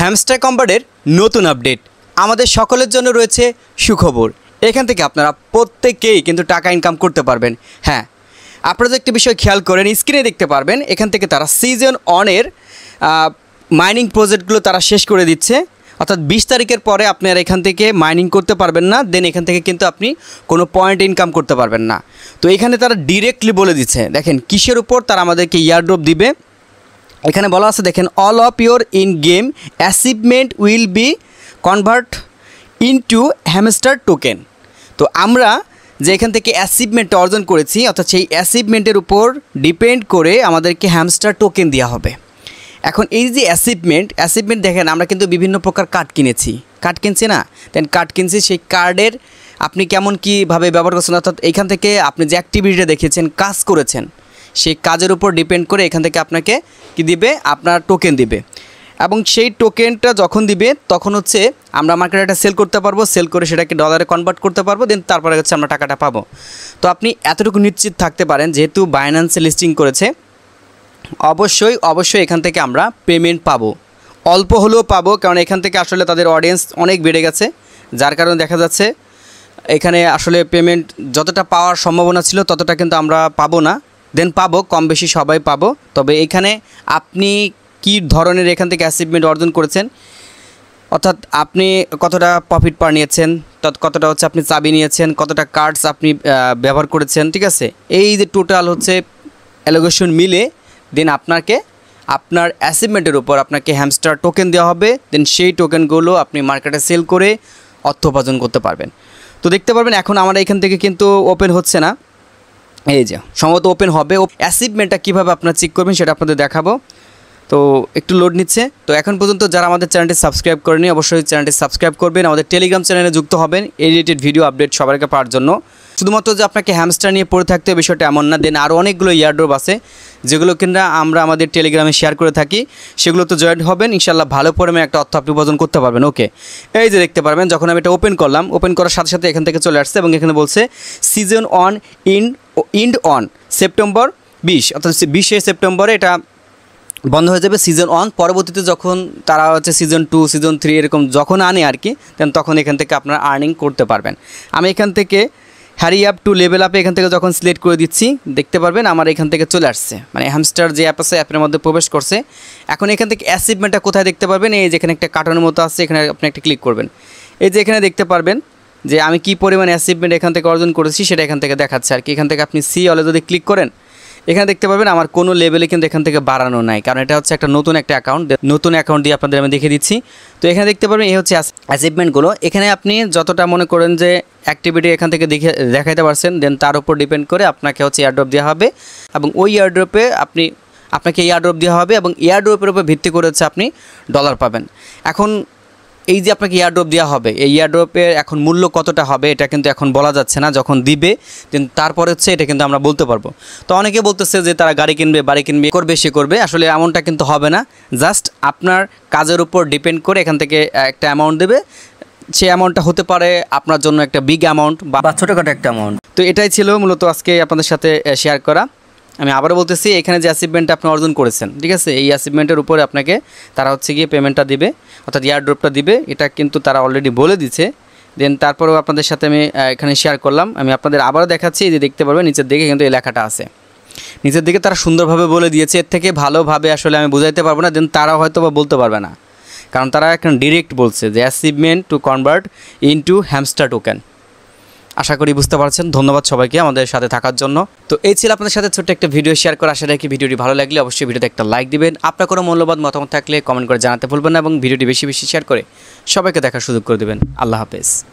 hamster কম্বার্ডের নতুন update আমাদের সকলের জন্য রয়েছে সুখবর এখান থেকে আপনারা প্রত্যেকেই কিন্তু টাকা ইনকাম করতে পারবেন হ্যাঁ আপনারা তো একটি বিষয় খেয়াল করেন স্ক্রিনে দেখতে পারবেন এখান থেকে তারা সিজন অনের মাইনিং প্রজেক্টগুলো তারা শেষ করে দিচ্ছে অর্থাৎ বিশ তারিখের পরে আপনি আর এখান থেকে মাইনিং করতে পারবেন না দেন এখান থেকে কিন্তু আপনি কোনো পয়েন্ট ইনকাম করতে পারবেন না তো এখানে তারা ডিরেক্টলি বলে দিচ্ছে দেখেন কিসের উপর তারা আমাদেরকে ইয়ারড্রপ দিবে এখানে বলা আছে দেখেন all of your in game achievement will be convert into hamster token তো আমরা যে এখান থেকে অ্যাচিভমেন্টটা অর্জন করেছি অর্থাৎ সেই অ্যাচিভমেন্টের উপর ডিপেন্ড করে আমাদেরকে হ্যামস্টার টোকেন দেওয়া হবে এখন এই যে অ্যাচিভমেন্ট অ্যাচিভমেন্ট দেখেন আমরা কিন্তু বিভিন্ন প্রকার কার্ড কিনেছি কার্ড কিনছি না দেন কার্ড কিনছি সেই কার্ডের আপনি কেমন কীভাবে ব্যবহার করছেন অর্থাৎ এখান থেকে আপনি যে অ্যাক্টিভিটিটা দেখিয়েছেন কাজ করেছেন সেই কাজের উপর ডিপেন্ড করে এখান থেকে আপনাকে কি দিবে আপনার টোকেন দিবে এবং সেই টোকেনটা যখন দিবে তখন হচ্ছে আমরা মার্কেটে একটা সেল করতে পারবো সেল করে সেটাকে ডলারে কনভার্ট করতে পারবো দেন তারপরে হচ্ছে আমরা টাকাটা পাবো তো আপনি এতটুকু নিশ্চিত থাকতে পারেন যেহেতু বাইন্যান্সে লিস্টিং করেছে অবশ্যই অবশ্যই এখান থেকে আমরা পেমেন্ট পাবো অল্প হলেও পাবো কারণ এখান থেকে আসলে তাদের অডিয়েন্স অনেক বেড়ে গেছে যার কারণে দেখা যাচ্ছে এখানে আসলে পেমেন্ট যতটা পাওয়ার সম্ভাবনা ছিল ততটা কিন্তু আমরা পাবো না দেন পাবো কম বেশি সবাই পাবো তবে এখানে আপনি কি ধরনের এখান থেকে অ্যাচিভমেন্ট অর্জন করেছেন অর্থাৎ আপনি কতটা প্রফিট পার নিয়েছেন তত কতটা হচ্ছে আপনি চাবি নিয়েছেন কতটা কার্ডস আপনি ব্যবহার করেছেন ঠিক আছে এই যে টোটাল হচ্ছে অ্যালোগেশন মিলে দেন আপনাকে আপনার অ্যাচিভমেন্টের উপর আপনাকে হ্যামস্টার টোকেন দেওয়া হবে দেন সেই টোকেনগুলো আপনি মার্কেটে সেল করে অর্থ উপার্জন করতে পারবেন তো দেখতে পারবেন এখন আমার এখান থেকে কিন্তু ওপেন হচ্ছে না এই যে সম্ভবত ওপেন হবে অ্যাসিভমেন্টটা কীভাবে আপনারা চেক করবেন সেটা আপনাদের দেখাবো তো একটু লোড নিচ্ছে তো এখন পর্যন্ত যারা আমাদের চ্যানেলটি সাবস্ক্রাইব করেনি অবশ্যই চ্যানেলটি সাবস্ক্রাইব করবেন আমাদের টেলিগ্রাম চ্যানেলে যুক্ত হবেন এই রিলেটেড ভিডিও আপডেট সবাইকে পাওয়ার জন্য শুধুমাত্র যে আপনাকে হ্যামস্টার নিয়ে পড়ে থাকতে হবে বিষয়টা এমন না দেন আরও অনেকগুলো ইয়ারড্রপ আছে যেগুলো কিনা আমরা আমাদের টেলিগ্রামে শেয়ার করে থাকি সেগুলো তো জয়েন হবেন ইনশাল্লাহ ভালো পরিমাণে একটা অর্থ আপনি উপার্জন করতে পারবেন ওকে এই যে দেখতে পারবেন যখন আমি এটা ওপেন করলাম ওপেন করার সাথে সাথে এখান থেকে চলে আসছে এবং এখানে বলছে season on in end on September বিশ অর্থাৎ বিশে সেপ্টেম্বরে এটা বন্ধ হয়ে যাবে সিজন ওয়ান পরবর্তীতে যখন তারা হচ্ছে সিজন টু সিজন থ্রি এরকম যখন আনে আর কি দেন তখন এখান থেকে আপনারা আর্নিং করতে পারবেন আমি এখান থেকে হ্যারি অ্যাপ টু লেভেল আপে এখান থেকে যখন সিলেক্ট করে দিচ্ছি দেখতে পারবেন আমার এখান থেকে চলে আসছে মানে হ্যামস্টার যে অ্যাপ আছে অ্যাপের মধ্যে প্রবেশ করছে এখন এখান থেকে অ্যাচিভমেন্টটা কোথায় দেখতে পারবেন এই যেখানে একটা কাটানোর মতো আছে এখানে আপনি একটা ক্লিক করবেন এই যে এখানে দেখতে পারবেন যে আমি কি পরিমাণ অ্যাচিভমেন্ট এখান থেকে অর্জন করেছি সেটা এখান থেকে দেখাচ্ছে আর কি এখান থেকে আপনি সি অলে যদি ক্লিক করেন এখানে দেখতে পাবেন আমার কোনো লেভেলে কিন্তু এখান থেকে বাড়ানো নাই কারণ এটা হচ্ছে একটা নতুন একটা অ্যাকাউন্ট নতুন অ্যাকাউন্ট দিয়ে আপনাদের আমি দেখে দিচ্ছি তো এখানে দেখতে পাবেন এই হচ্ছে অ্যাচিভমেন্টগুলো এখানে আপনি যতটা মনে করেন যে অ্যাক্টিভিটি এখান থেকে দেখে দেখাইতে পারছেন দেন তার উপর ডিপেন্ড করে আপনাকে হচ্ছে এয়ারড্রপ দেওয়া হবে এবং ওই এয়ারড্রপে আপনি আপনাকে এয়ারড্রপ দেওয়া হবে এবং এয়ারড্রপের উপর ভিত্তি করে হচ্ছে আপনি ডলার পাবেন এখন এই যে আপনাকে ইয়ারড্রপ দেওয়া হবে এই ইয়ারড্রপের এখন মূল্য কতটা হবে এটা কিন্তু এখন বলা যাচ্ছে না যখন দিবে তারপরে হচ্ছে এটা কিন্তু আমরা বলতে পারবো তো অনেকে বলতেছে যে তারা গাড়ি কিনবে বাড়ি কিনবে করবে সে করবে আসলে এমনটা কিন্তু হবে না জাস্ট আপনার কাজের উপর ডিপেন্ড করে এখান থেকে একটা অ্যামাউন্ট দেবে সে অ্যামাউন্টটা হতে পারে আপনার জন্য একটা বিগ অ্যামাউন্ট বা ছোটোখাটো একটা অ্যামাউন্ট তো এটাই ছিল মূলত আজকে আপনাদের সাথে শেয়ার করা আমি আবার বলতেছি এখানে যে অ্যাচিভমেন্টটা আপনি অর্জন করেছেন ঠিক আছে এই অ্যাচিভমেন্টের উপরে আপনাকে তারা হচ্ছে গিয়ে পেমেন্টটা দিবে অর্থাৎ ড্রপটা দিবে এটা কিন্তু তারা অলরেডি বলে দিছে দেন তারপরেও আপনাদের সাথে আমি এখানে শেয়ার করলাম আমি আপনাদের আবারও দেখাচ্ছি যে দেখতে পারবেন নিচের দিকে কিন্তু এই লেখাটা আছে নিচের দিকে তারা সুন্দরভাবে বলে দিয়েছে এর থেকে ভালোভাবে আসলে আমি বোঝাইতে পারবো না দেন তারা হয়তো বা বলতে পারবে না কারণ তারা এখন ডিরেক্ট বলছে যে achievement to convert to hamster token আশা করি বুঝতে পারছেন ধন্যবাদ সবাইকে আমাদের সাথে থাকার জন্য তো এই ছিল আপনাদের সাথে ছোট্ট একটা ভিডিও শেয়ার করে আশা রাখি ভিডিওটি ভালো লাগলে অবশ্যই ভিডিওতে একটা লাইক দিবেন আপনার কোনো মূল্যবাদ মতামত থাকলে কমেন্ট করে জানাতে ভুলবেন না এবং ভিডিওটি বেশি বেশি শেয়ার করে সবাইকে দেখার সুযোগ করে দেবেন আল্লাহ হাফেজ